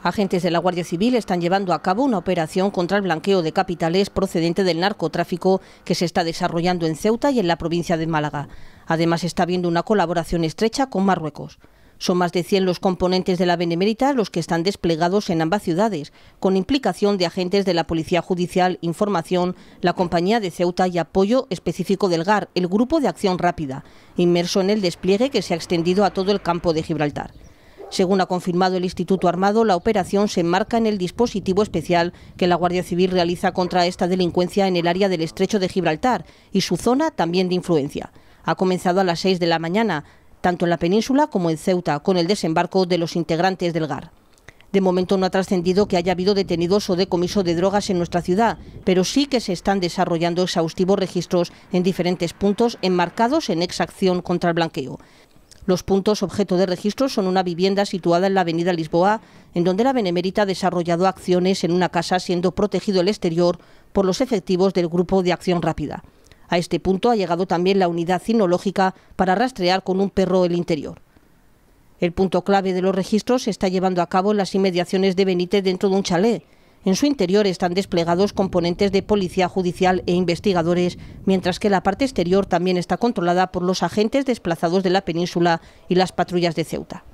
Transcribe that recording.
Agentes de la Guardia Civil están llevando a cabo una operación contra el blanqueo de capitales procedente del narcotráfico que se está desarrollando en Ceuta y en la provincia de Málaga. Además, está habiendo una colaboración estrecha con Marruecos. Son más de 100 los componentes de la Benemérita los que están desplegados en ambas ciudades, con implicación de agentes de la Policía Judicial, Información, la Compañía de Ceuta y apoyo específico del GAR, el Grupo de Acción Rápida, inmerso en el despliegue que se ha extendido a todo el campo de Gibraltar. Según ha confirmado el Instituto Armado, la operación se enmarca en el dispositivo especial que la Guardia Civil realiza contra esta delincuencia en el área del estrecho de Gibraltar y su zona también de influencia. Ha comenzado a las 6 de la mañana, tanto en la península como en Ceuta, con el desembarco de los integrantes del GAR. De momento no ha trascendido que haya habido detenidos o decomiso de drogas en nuestra ciudad, pero sí que se están desarrollando exhaustivos registros en diferentes puntos enmarcados en exacción contra el blanqueo. Los puntos objeto de registro son una vivienda situada en la avenida Lisboa, en donde la Benemérita ha desarrollado acciones en una casa siendo protegido el exterior por los efectivos del Grupo de Acción Rápida. A este punto ha llegado también la unidad cinológica para rastrear con un perro el interior. El punto clave de los registros se está llevando a cabo en las inmediaciones de Benítez dentro de un chalet. En su interior están desplegados componentes de policía judicial e investigadores, mientras que la parte exterior también está controlada por los agentes desplazados de la península y las patrullas de Ceuta.